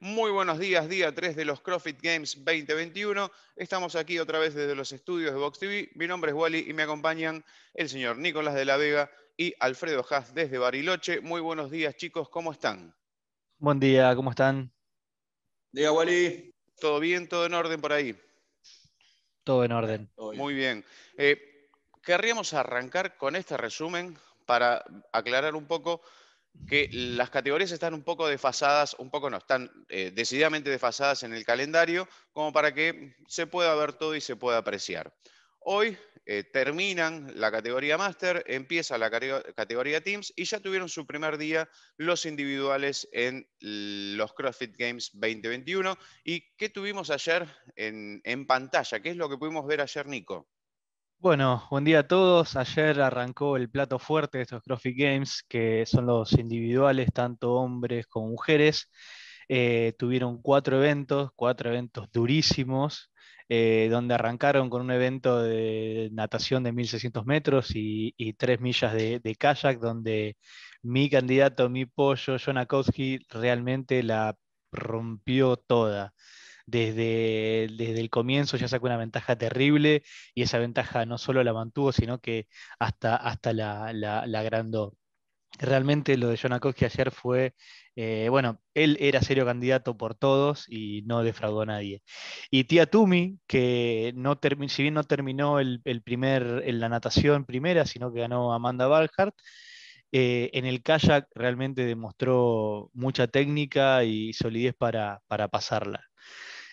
Muy buenos días, día 3 de los CrossFit Games 2021. Estamos aquí otra vez desde los estudios de Vox TV. Mi nombre es Wally y me acompañan el señor Nicolás de la Vega y Alfredo Haas desde Bariloche. Muy buenos días, chicos, ¿cómo están? Buen día, ¿cómo están? Día, Wally. ¿Todo bien? ¿Todo en orden por ahí? Todo en orden. Muy bien. Eh, querríamos arrancar con este resumen para aclarar un poco que las categorías están un poco desfasadas, un poco no, están eh, decididamente desfasadas en el calendario, como para que se pueda ver todo y se pueda apreciar. Hoy eh, terminan la categoría Master, empieza la categoría Teams y ya tuvieron su primer día los individuales en los CrossFit Games 2021. ¿Y qué tuvimos ayer en pantalla? ¿Qué es lo que pudimos ver ayer, Nico? Bueno, buen día a todos. Ayer arrancó el plato fuerte de estos CrossFit Games, que son los individuales, tanto hombres como mujeres. Eh, tuvieron cuatro eventos, cuatro eventos durísimos, eh, donde arrancaron con un evento de natación de 1600 metros y, tres millas de, de, kayak, donde mi candidato, mi pollo, Jonakowski, realmente la rompió toda desde, el comienzo ya sacó una ventaja terrible y esa ventaja no solo la mantuvo, sino que hasta, hasta la, la, agrandó. Realmente lo de Jonakowski ayer fue, eh, bueno, él era serio candidato por todos y no defraudó a nadie. Y Tía Tumi, que no si bien no terminó el, primer, en la natación primera, sino que ganó Amanda Balhart, eh, en el kayak realmente demostró mucha técnica y solidez para pasarla.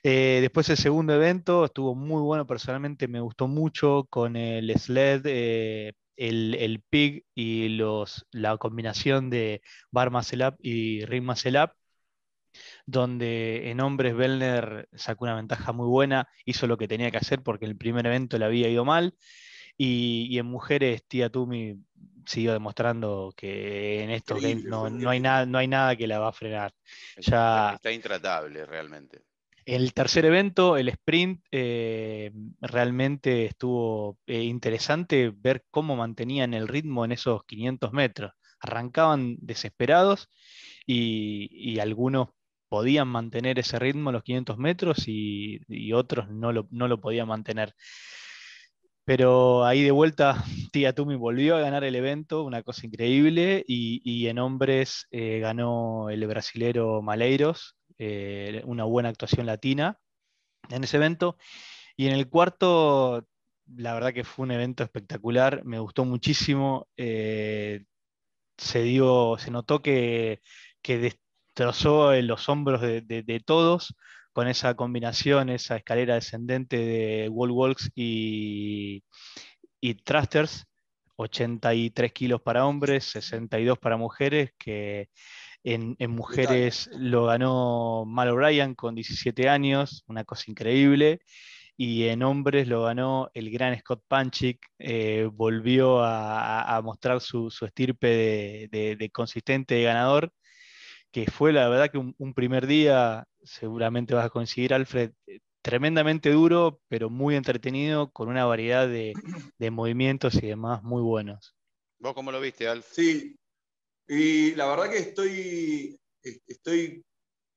Eh, después el segundo evento estuvo muy bueno, personalmente me gustó mucho con el sled, eh, el, pig y los, la combinación de Bar Muscle Up y Ring Muscle Up, donde en hombres Bellner sacó una ventaja muy buena, hizo lo que tenía que hacer porque el primer evento le había ido mal. Y, en mujeres, Tia Tumi siguió demostrando que en estos games no, hay nada, no hay nada que la va a frenar. ya, está intratable realmente. El tercer evento, el sprint, eh, realmente estuvo eh, interesante ver cómo mantenían el ritmo en esos 500 metros. Arrancaban desesperados y, algunos podían mantener ese ritmo los 500 metros y, otros no lo, podían mantener. Pero ahí de vuelta, Tia Tumi volvió a ganar el evento, una cosa increíble, y, en hombres eh, ganó el brasilero Maleiros, eh, una buena actuación latina en ese evento. Y en el cuarto, la verdad que fue un evento espectacular, me gustó muchísimo. Eh, se dio, se notó que, destrozó en los hombros de, todos con esa combinación, esa escalera descendente de wall walks y, y thrusters. 83 kilos para hombres, 62 para mujeres, que en, mujeres lo ganó Mal O'Brien con 17 años, una cosa increíble. Y en hombres lo ganó el gran Scott Panchik, eh, volvió a, mostrar su, estirpe de, consistente ganador, que fue la verdad que un, primer día, seguramente vas a coincidir, Alfred, eh, tremendamente duro, pero muy entretenido, con una variedad de, movimientos y demás muy buenos. ¿Vos cómo lo viste, Al? Sí, y la verdad que estoy, estoy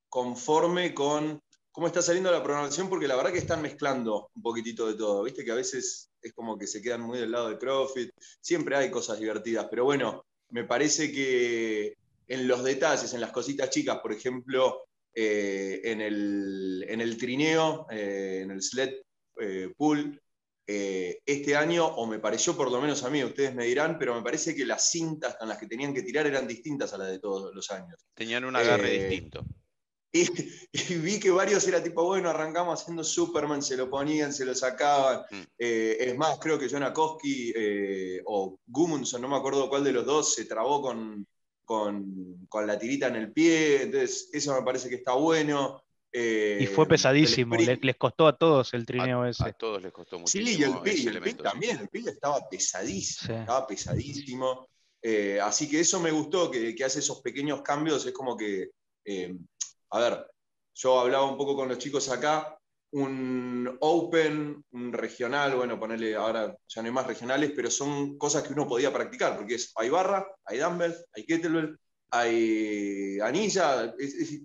conforme con cómo está saliendo la programación, porque la verdad que están mezclando un poquitito de todo. Viste que a veces es como que se quedan muy del lado de profit Siempre hay cosas divertidas, pero bueno, me parece que en los detalles, en las cositas chicas, por ejemplo, eh, en, el, trineo, eh, en el sled eh, pool, eh, este año, o me pareció por lo menos a mí, ustedes me dirán, pero me parece que las cintas con las que tenían que tirar eran distintas a las de todos los años. Tenían un agarre eh, distinto. Y, vi que varios era tipo, bueno, arrancamos haciendo Superman, se lo ponían, se lo sacaban. Mm. Eh, es más, creo que Jonakoski o Gumunson, no me acuerdo cuál de los dos, se trabó con, con, con la tirita en el pie. Entonces, eso me parece que está bueno. Eh, y fue pesadísimo, les, costó a todos el trineo ese. A todos les costó muchísimo. Sí, y el PIB, también, el pit estaba pesadísimo, estaba pesadísimo. Eh, así que eso me gustó, que, que, hace esos pequeños cambios, es como que, eh, a ver, yo hablaba un poco con los chicos acá, un Open, un regional, bueno, ponerle ahora ya no hay más regionales, pero son cosas que uno podía practicar, porque es, hay barra, hay dumbbell, hay kettlebell, hay anilla,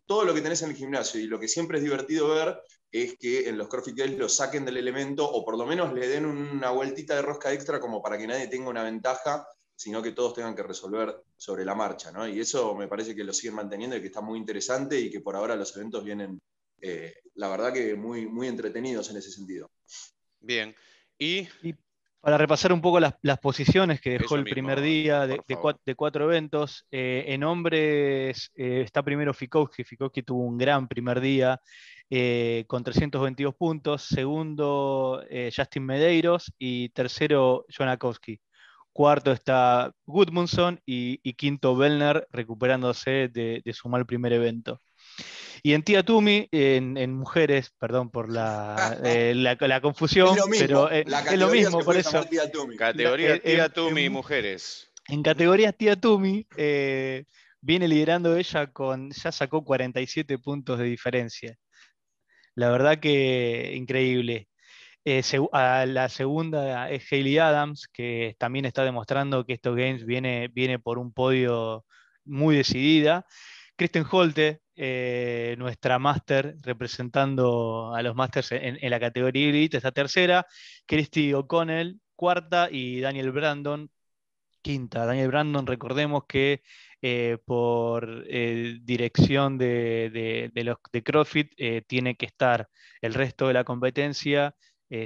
todo lo que tenés en el gimnasio. Y lo que siempre es divertido ver es que en los CrossFit Games lo saquen del elemento o por lo menos le den una vueltita de rosca extra como para que nadie tenga una ventaja, sino que todos tengan que resolver sobre la marcha. ¿no? Y eso me parece que lo siguen manteniendo y que está muy interesante y que por ahora los eventos vienen, eh, la verdad que muy, muy entretenidos en ese sentido. Bien. y para repasar un poco las, posiciones que dejó el primer día de, cuatro, eventos, eh, en hombres eh, está primero Fikowski. Fikowski tuvo un gran primer día eh, con 322 puntos. Segundo, Justin Medeiros. Y tercero, Jonakowski. Cuarto está Goodmanson y, quinto, Bellner, recuperándose de su mal primer evento. Y en Tía Tumi, en, mujeres, perdón por la, eh, la, confusión, pero es lo mismo, eh, por eso. Tumi. Categoría eh, mujeres. En categorías Tía Tumi, viene liderando ella con, ya sacó 47 puntos de diferencia. La verdad que increíble. a la segunda es Hayley Adams, que también está demostrando que estos games viene, viene por un podio muy decidida. Kristen Holte, eh, nuestra máster representando a los másters en, la categoría elite, Esta tercera, Christy O'Connell, cuarta, y Daniel Brandon, quinta. Daniel Brandon, recordemos que eh, por eh, dirección de, de, de CrossFit tiene que estar el resto de la competencia.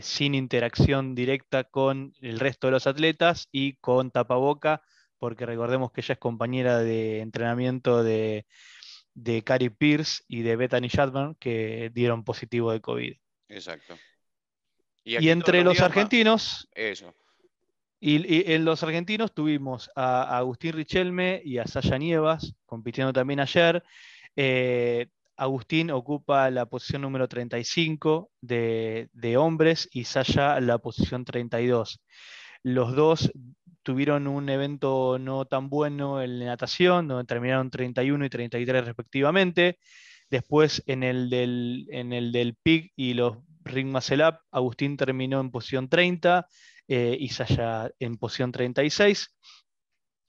sin interacción directa con el resto de los atletas y con tapaboca, porque recordemos que ella es compañera de entrenamiento de, de Cari Pierce y de Bethany Shadman que dieron positivo de COVID. Exacto. Y, entre los, argentinos. Eso. Y, en los argentinos tuvimos a, Agustín Richelme y a Sasha Nievas compitiendo también ayer. Eh, Agustín ocupa la posición número 35 de, de hombres y Sasha la posición 32. Los dos tuvieron un evento no tan bueno en natación, donde terminaron 31 y 33 respectivamente. Después en el del, en PIC y los Ring Up, Agustín terminó en posición 30, eh, Isaya en posición 36.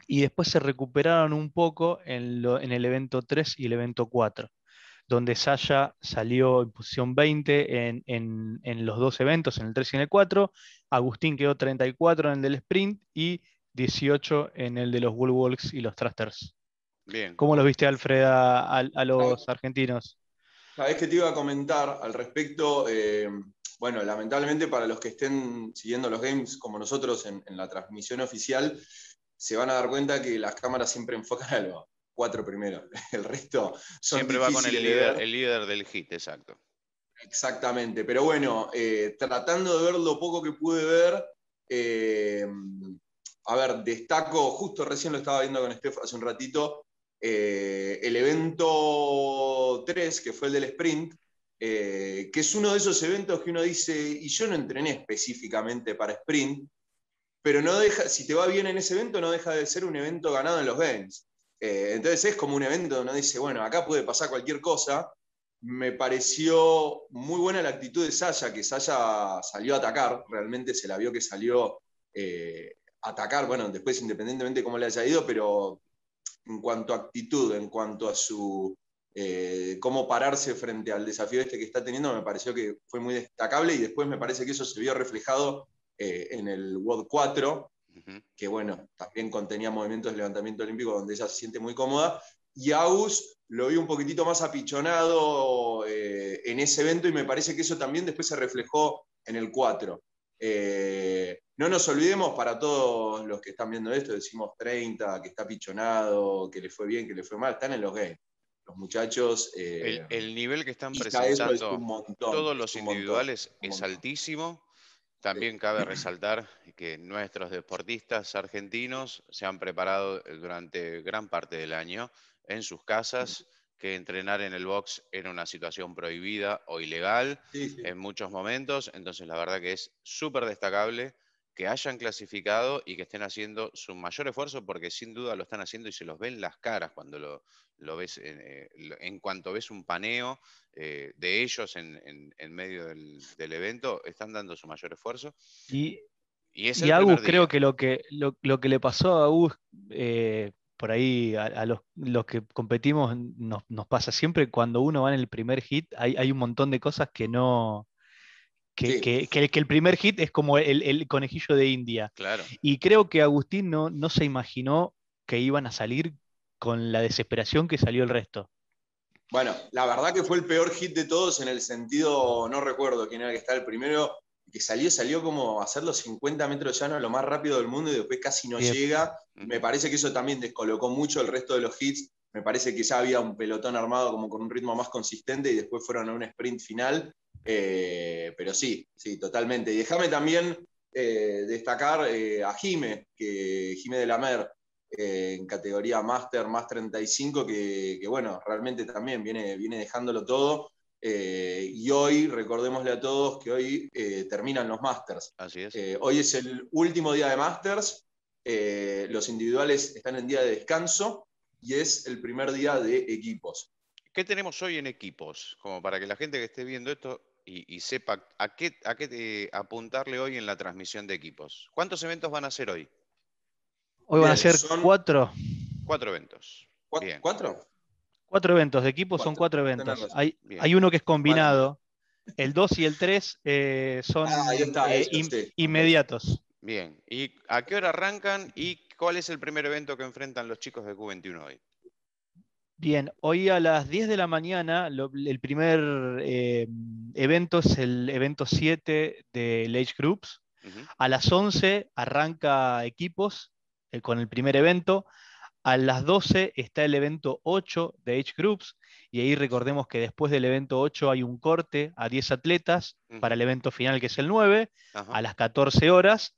Y después se recuperaron un poco en el evento 3 y el evento 4 donde Sasha salió en posición 20 en, los dos eventos, en el 3 y en el 4. Agustín quedó 34 en el del sprint y 18 en el de los wall y los thrusters. Bien. ¿Cómo los viste, Alfred, a, los argentinos? Sabes que te iba a comentar al respecto. Eh, bueno, lamentablemente para los que estén siguiendo los games como nosotros en, la transmisión oficial, se van a dar cuenta que las cámaras siempre enfocan algo cuatro primeros. El resto son Siempre va con el líder, del hit, exacto. Exactamente, pero bueno, eh, tratando de ver lo poco que pude ver, eh, a ver, destaco, justo recién lo estaba viendo con Steph hace un ratito, eh, el evento 3, que fue el del sprint, que es uno de esos eventos que uno dice, y yo no entrené específicamente para sprint, pero no deja, si te va bien en ese evento, no deja de ser un evento ganado en los games. Eh, entonces es como un evento donde uno dice, bueno, acá puede pasar cualquier cosa. Me pareció muy buena la actitud de Sasha, que Sasha salió a atacar, realmente se la vio que salió a eh, atacar, bueno, después independientemente de cómo le haya ido, pero en cuanto a actitud, en cuanto a su eh, cómo pararse frente al desafío este que está teniendo, me pareció que fue muy destacable y después me parece que eso se vio reflejado en el World 4, que bueno, también contenía movimientos de levantamiento olímpico donde ella se siente muy cómoda. Y August lo vi un poquitito más apichonado eh, en ese evento y me parece que eso también después se reflejó en el 4. Eh, no nos olvidemos para todos los que están viendo esto, decimos 30, que está apichonado, que le fue bien, que le fue mal, están en los games. Los muchachos. Eh, el, nivel que están presentando todos los individuales es altísimo. También cabe resaltar que nuestros deportistas argentinos se han preparado eh, durante gran parte del año en sus casas, que entrenar en el box era una situación prohibida o ilegal en muchos momentos, entonces la verdad que es súper destacable que hayan clasificado y que estén haciendo su mayor esfuerzo, porque sin duda lo están haciendo y se los ven las caras cuando lo, ves, eh, en, cuanto ves un paneo eh, de ellos en, medio del, evento, están dando su mayor esfuerzo. Y, y, es creo que lo que, lo, que le pasó a Agus, eh, por ahí a, los, que competimos nos, pasa siempre, cuando uno va en el primer hit, hay un montón de cosas que no que, el, primer hit es como el, conejillo de India. Claro. Y creo que Agustín no, no se imaginó que iban a salir con la desesperación que salió el resto. Bueno, la verdad que fue el peor hit de todos en el sentido, no recuerdo quién era que estaba el primero, que salió, salió como a hacer los 50 metros llanos lo más rápido del mundo y después casi no llega. Me parece que eso también descolocó mucho el resto de los hits. Me parece que ya había un pelotón armado como con un ritmo más consistente y después fueron a un sprint final. Eh, pero sí, sí, totalmente. Y déjame también eh, destacar eh, a Jime, que, Jime de la Mer, en categoría Master, más 35, que, bueno, realmente también viene, viene dejándolo todo. y hoy, recordémosle a todos que hoy terminan los Masters. Así es. hoy es el último día de Masters. los individuales están en día de descanso y es el primer día de equipos. ¿Qué tenemos hoy en equipos? Como para que la gente que esté viendo esto y, sepa a qué, a qué eh, apuntarle hoy en la transmisión de equipos. ¿Cuántos eventos van a ser hoy? Hoy van a ser cuatro. Cuatro eventos. ¿Cuatro? Cuatro eventos, de equipos, son cuatro eventos. Hay, uno que es combinado. El dos y el tres eh, son ah, eh, inmediatos. Bien, ¿y a qué hora arrancan y cuál es el primer evento que enfrentan los chicos de Q21 hoy? Bien, hoy a las 10 de la mañana el primer eh, evento es el evento 7 del Age Groups. A las 11 arranca equipos eh, con el primer evento. A las 12 está el evento 8 de Age Groups y ahí recordemos que después del evento 8 hay un corte a 10 atletas para el evento final que es el 9 a las 14 horas.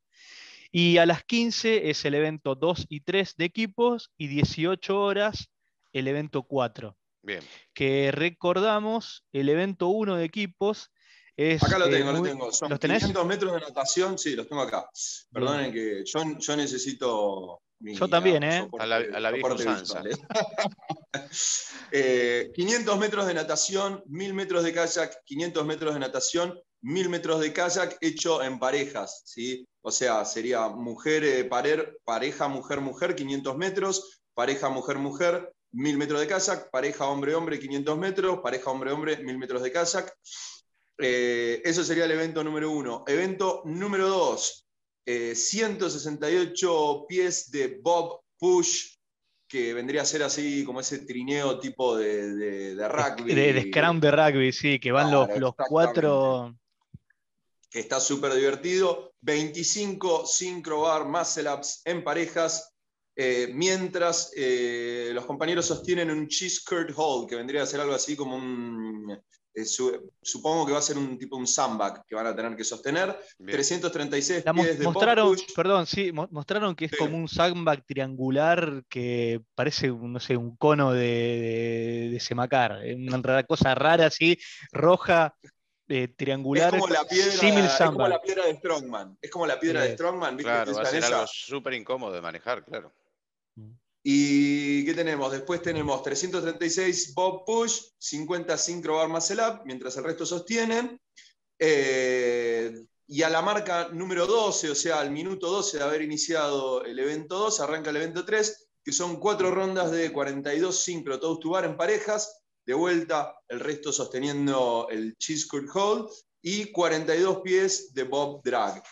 Y a las 15 es el evento 2 y 3 de equipos y 18 horas el evento 4. Bien. Que recordamos, el evento 1 de equipos es, acá lo eh, tengo, lo tengo. Son ¿los 500 metros de natación, sí, los tengo acá. Perdonen que yo, necesito. yo también, ¿eh? a 500 ¿eh? Eh, metros de natación, 1000 metros de kayak, 500 metros de natación, 1000 metros de kayak hecho en parejas, ¿sí? O sea, sería mujer, parer, pareja, mujer, mujer, 500 metros, pareja, mujer, mujer, 1000 metros de kazak pareja hombre-hombre 500 metros, pareja hombre-hombre 1000 metros de kazak eh, eso sería el evento número uno. Evento número dos, 168 eh, pies de Bob Push, que vendría a ser así como ese trineo tipo de, de, rugby. De, scrum de rugby, sí, que van los, los cuatro. está súper divertido. 25 Syncrobar muscle ups en parejas. Eh, mientras eh, los compañeros sostienen un cheese curd hold, que vendría a ser algo así como un, eh, supongo que va a ser un tipo un sandbag que van a tener que sostener. 336 pies de mostraron, Perdón, sí, mostraron que es como un sandbag triangular que parece, no sé, un cono de, de, semacar. Una cosa rara así, roja, triangular. Es como la piedra, de Strongman. Es como la piedra de Strongman. ¿viste? Claro, va súper incómodo de manejar, claro. ¿Y qué tenemos? Después tenemos 336 Bob Push, 50 Synchro Bar Muscle Up, mientras el resto sostienen. Eh, y a la marca número 12, o sea, al minuto 12 de haber iniciado el evento 2, arranca el evento 3, que son cuatro rondas de 42 Synchro todos to Bar en parejas. De vuelta, el resto sosteniendo el Cheese hall Hold y 42 pies de Bob Drag.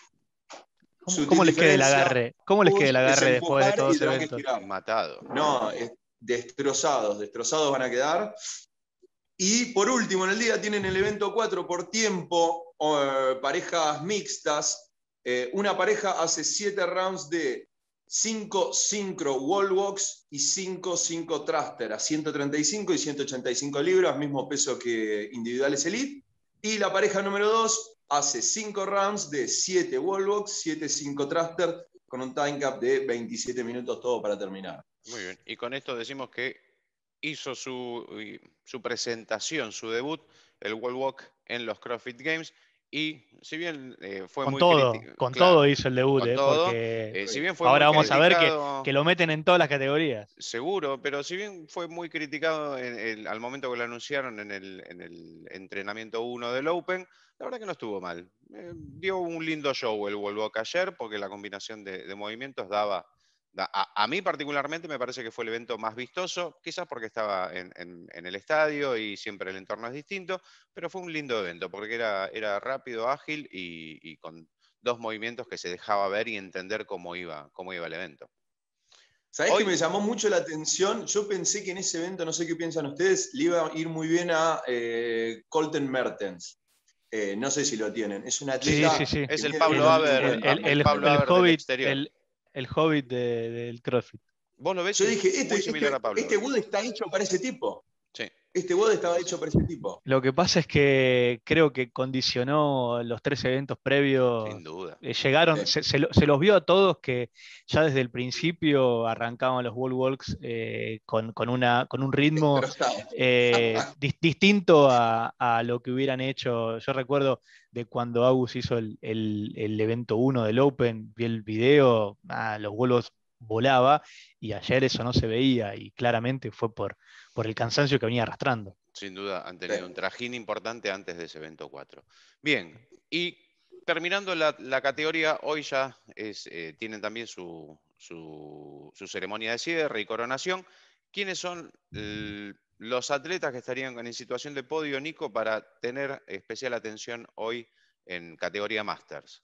¿Cómo, les queda el agarre? ¿Cómo les queda el agarre después de todo eventos? Matado. No, destrozados, destrozados van a quedar. Y por último, en el día tienen el evento 4 por tiempo, eh, parejas mixtas. Eh, una pareja hace 7 rounds de 5 sincro wall walks y 5 5 thruster a 135 y 185 libras, mismo peso que individuales elite. Y la pareja número 2 hace 5 rounds de 7 walks, 7 5 thruster, con un time cap de 27 minutos todo para terminar. Muy bien, y con esto decimos que hizo su, su presentación, su debut, el wall walk en los CrossFit Games y si bien eh, fue con muy todo, con todo hizo el debut, eh, ahora vamos a ver que, que, lo meten en todas las categorías. Seguro, pero si bien fue muy criticado al momento que lo anunciaron en el, entrenamiento 1 del Open, la verdad que no estuvo mal. Eh, dio un lindo show el World ayer, porque la combinación de movimientos daba a, mí particularmente me parece que fue el evento más vistoso, quizás porque estaba en, el estadio y siempre el entorno es distinto, pero fue un lindo evento porque era, rápido, ágil y, con dos movimientos que se dejaba ver y entender cómo iba, cómo iba el evento. ¿Sabés Hoy... me llamó mucho la atención? Yo pensé que en ese evento, no sé qué piensan ustedes, le iba a ir muy bien a eh, Colton Mertens. Eh, no sé si lo tienen. Es una atleta. Es el Pablo Haber, el, el, el hobbit del de, CrossFit. Vos lo ves, yo dije, este, similar este, a Pablo. Este Wood está hecho para ese tipo este bode estaba hecho para ese tipo. Lo que pasa es que creo que condicionó los tres eventos previos. Sin duda. Eh, llegaron, se, los vio a todos que ya desde el principio arrancaban los Wall Walks eh, con, un ritmo eh, distinto a, lo que hubieran hecho. Yo recuerdo de cuando Agus hizo el, evento 1 del Open, vi el video, ah, los vuelos volaba y ayer eso no se veía y claramente fue por por el cansancio que venía arrastrando. Sin duda, han tenido un trajín importante antes de ese evento 4. Bien, y terminando la, categoría, hoy ya es, eh, tienen también su, su, ceremonia de cierre y coronación. ¿Quiénes son los atletas que estarían en situación de podio, Nico, para tener especial atención hoy en categoría Masters?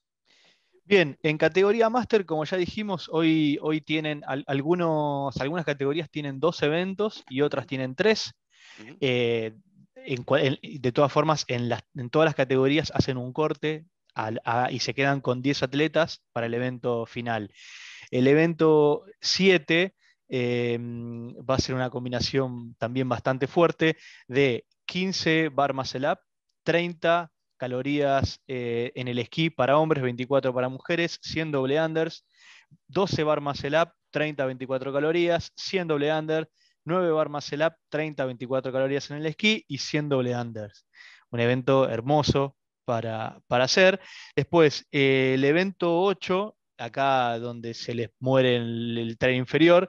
Bien, en categoría máster, como ya dijimos, hoy, hoy tienen algunos, algunas categorías tienen dos eventos y otras tienen tres. Eh, de todas formas, en, todas las categorías hacen un corte y se quedan con 10 atletas para el evento final. El evento 7 em, va a ser una combinación también bastante fuerte de 15 bar muscle up, 30 calorías eh, en el esquí para hombres, 24 para mujeres, 100 doble unders, 12 bar el up, 30 24 calorías, 100 doble under, 9 bar el up, 30 24 calorías en el esquí y 100 doble unders. Un evento hermoso para, hacer. Después, eh, el evento 8, acá donde se les muere el, el tren inferior,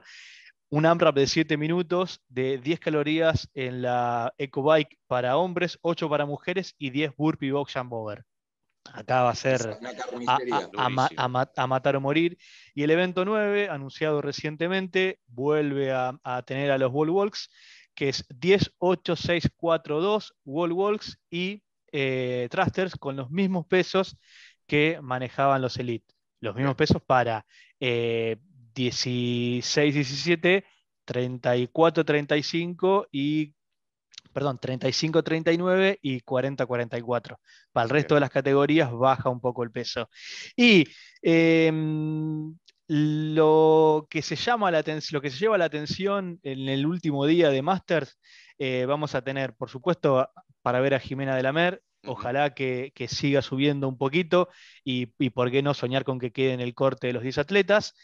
un AMRAP de 7 minutos, de 10 calorías en la EcoBike para hombres, 8 para mujeres y 10 burpee box jump over. Acá va a ser a, matar o morir. Y el evento 9, anunciado recientemente, vuelve a, tener a los wall walks, que es 10, 8, 6, 4, 2, wall walks y eh, thrusters con los mismos pesos que manejaban los elite. Los mismos pesos para eh, 16, 17, 34, 35 y perdón, 35-39 y 40-44. Para el resto de las categorías baja un poco el peso. Y em, lo, que se llama la lo que se lleva la atención en el último día de Masters, eh, vamos a tener, por supuesto, para ver a Jimena de la Mer. Ojalá que, siga subiendo un poquito y, y por qué no soñar con que quede en el corte de los 10 atletas.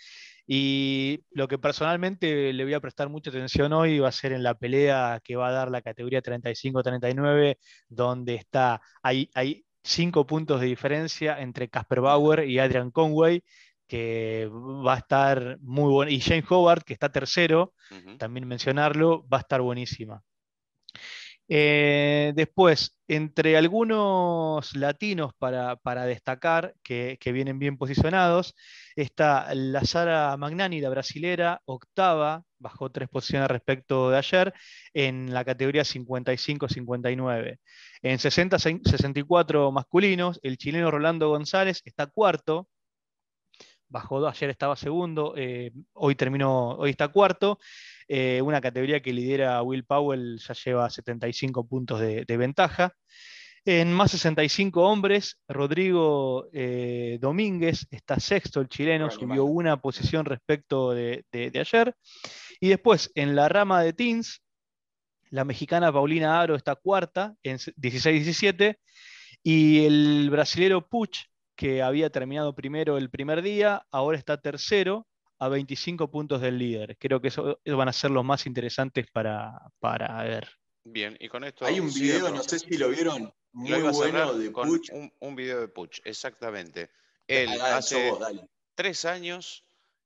Y lo que personalmente le voy a prestar mucha atención hoy va a ser en la pelea que va a dar la categoría 35-39, donde está, hay, hay cinco puntos de diferencia entre Casper Bauer y Adrian Conway que va a estar muy bueno. Y James Howard, que está tercero, también mencionarlo, va a estar buenísima. Eh, después, entre algunos latinos para, destacar que, vienen bien posicionados, está la Sara Magnani, la brasilera, octava, bajó tres posiciones respecto de ayer, en la categoría 55-59. En 60, 64 masculinos, el chileno Rolando González está cuarto, bajó, ayer estaba segundo, eh, hoy terminó, hoy está cuarto. Eh, una categoría que lidera Will Powell ya lleva 75 puntos de, ventaja. En más 65 hombres, Rodrigo eh, Domínguez está sexto, el chileno subió una posición respecto de, de, ayer. Y después, en la rama de teens, la mexicana Paulina Aro está cuarta en 16-17 y el brasilero Puch, que había terminado primero el primer día, ahora está tercero a 25 puntos del líder. Creo que esos eh, van a ser los más interesantes para, para ver. Bien, y con esto. Hay un video, no sé si lo vieron, muy bueno Un, video de Puch, exactamente. Él hace tres años,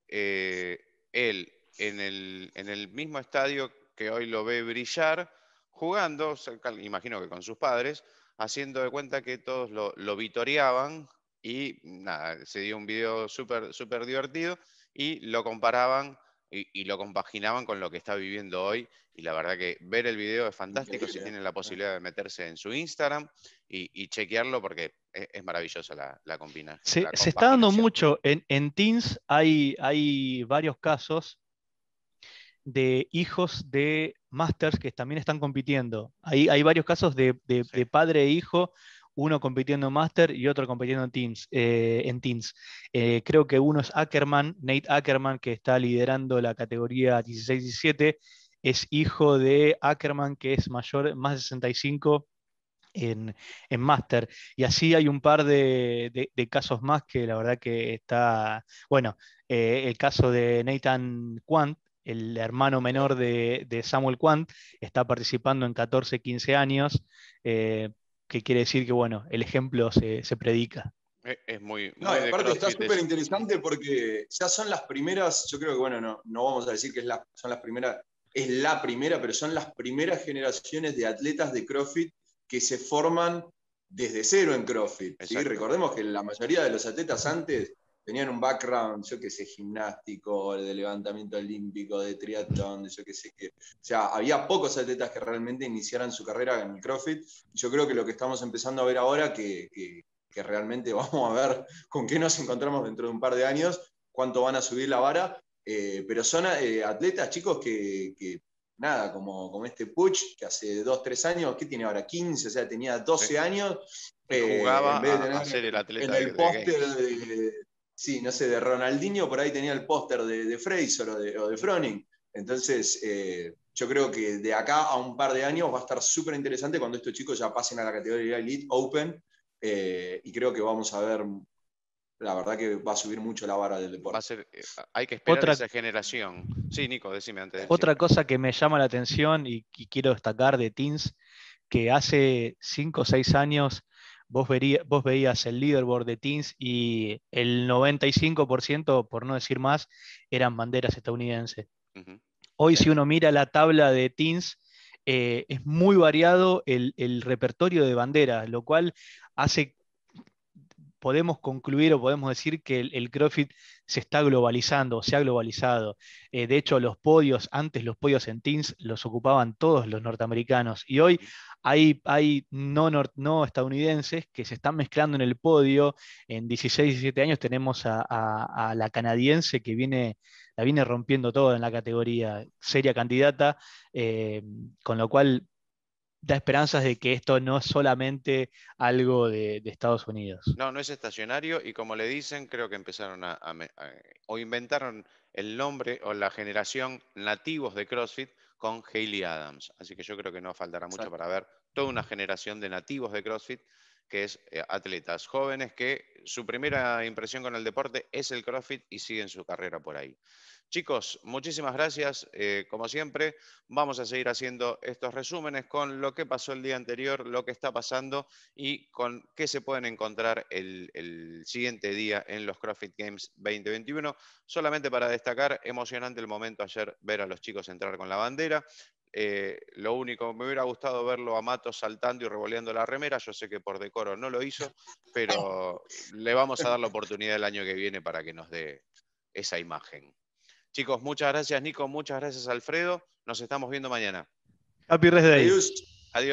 eh, él en el, mismo estadio que hoy lo ve brillar, jugando, imagino que con sus padres, haciendo de cuenta que todos lo, lo vitoreaban y nada, se dio un video súper super divertido y lo comparaban y, lo compaginaban con lo que está viviendo hoy. Y la verdad que ver el video es fantástico si tienen la posibilidad de meterse en su Instagram y, chequearlo porque e-, es, maravillosa la, la, se, está dando mucho. En, en Teens hay, hay varios casos de hijos de masters que también están compitiendo. Hay, hay varios casos de, de padre e hijo uno compitiendo en Master y otro compitiendo en Teams. Eh, en teams. Eh, creo que uno es Ackerman, Nate Ackerman, que está liderando la categoría 16-17, es hijo de Ackerman, que es mayor, más de 65 en, en máster. Y así hay un par de, casos más que la verdad que está, bueno, eh, el caso de Nathan Quant, el hermano menor de, de Samuel Quant, está participando en 14, 15 años que quiere decir que, bueno, el ejemplo se, predica. Es muy... muy no, aparte está súper interesante porque ya son las primeras, yo creo que, bueno, no, no vamos a decir que es la, son las primeras, es la primera, pero son las primeras generaciones de atletas de CrossFit que se forman desde cero en CrossFit. Y Recordemos que la mayoría de los atletas antes tenían un background, yo qué sé, gimnástico, de levantamiento olímpico, de triatlón, yo qué sé qué. O sea, había pocos atletas que realmente iniciaran su carrera en el CrossFit. Yo creo que lo que estamos empezando a ver ahora, que, realmente vamos a ver con qué nos encontramos dentro de un par de años, cuánto van a subir la vara, eh, pero son eh, atletas, chicos, que, nada, como, como este Puch, que hace dos, tres años, ¿qué tiene ahora? 15, o sea, tenía 12 años. Eh, jugaba en el atleta. póster de, sí, no sé, de Ronaldinho por ahí tenía el póster de, de Fraser o de, o Froning. Entonces, eh, yo creo que de acá a un par de años va a estar súper interesante cuando estos chicos ya pasen a la categoría Elite Open eh, y creo que vamos a ver, la verdad que va a subir mucho la vara del deporte. Eh, hay que esperar Otra... esa generación. Sí, Nico, decime antes. Otra cosa que me llama la atención y, quiero destacar de Teens, que hace cinco o seis años vos, vos veías el leaderboard de Teams y el 95%, por no decir más, eran banderas estadounidenses. Hoy si uno mira la tabla de Teams, eh, es muy variado el, el, repertorio de banderas, lo cual hace podemos concluir o podemos decir que el, CrossFit se está globalizando, se ha globalizado. Eh, de hecho, los podios, antes los podios en teams los ocupaban todos los norteamericanos y hoy hay, no, estadounidenses que se están mezclando en el podio. En 16, 17 años tenemos a, la canadiense que viene la viene rompiendo todo en la categoría, seria candidata, eh, con lo cual da esperanzas de que esto no es solamente algo de, Estados Unidos. No, no es estacionario y como le dicen, creo que empezaron a, o inventaron el nombre o la generación nativos de CrossFit con Hayley Adams. Así que yo creo que no faltará mucho para ver toda una generación de nativos de CrossFit que es eh, atletas jóvenes que su primera impresión con el deporte es el CrossFit y siguen su carrera por ahí. Chicos, muchísimas gracias. Eh, como siempre, vamos a seguir haciendo estos resúmenes con lo que pasó el día anterior, lo que está pasando y con qué se pueden encontrar el, siguiente día en los CrossFit Games 2021. Solamente para destacar, emocionante el momento ayer ver a los chicos entrar con la bandera. Eh, lo único, me hubiera gustado verlo a Matos saltando y revoleando la remera. Yo sé que por decoro no lo hizo, pero le vamos a dar la oportunidad el año que viene para que nos dé esa imagen. Chicos, muchas gracias Nico, muchas gracias Alfredo. Nos estamos viendo mañana. Happy Rest Day.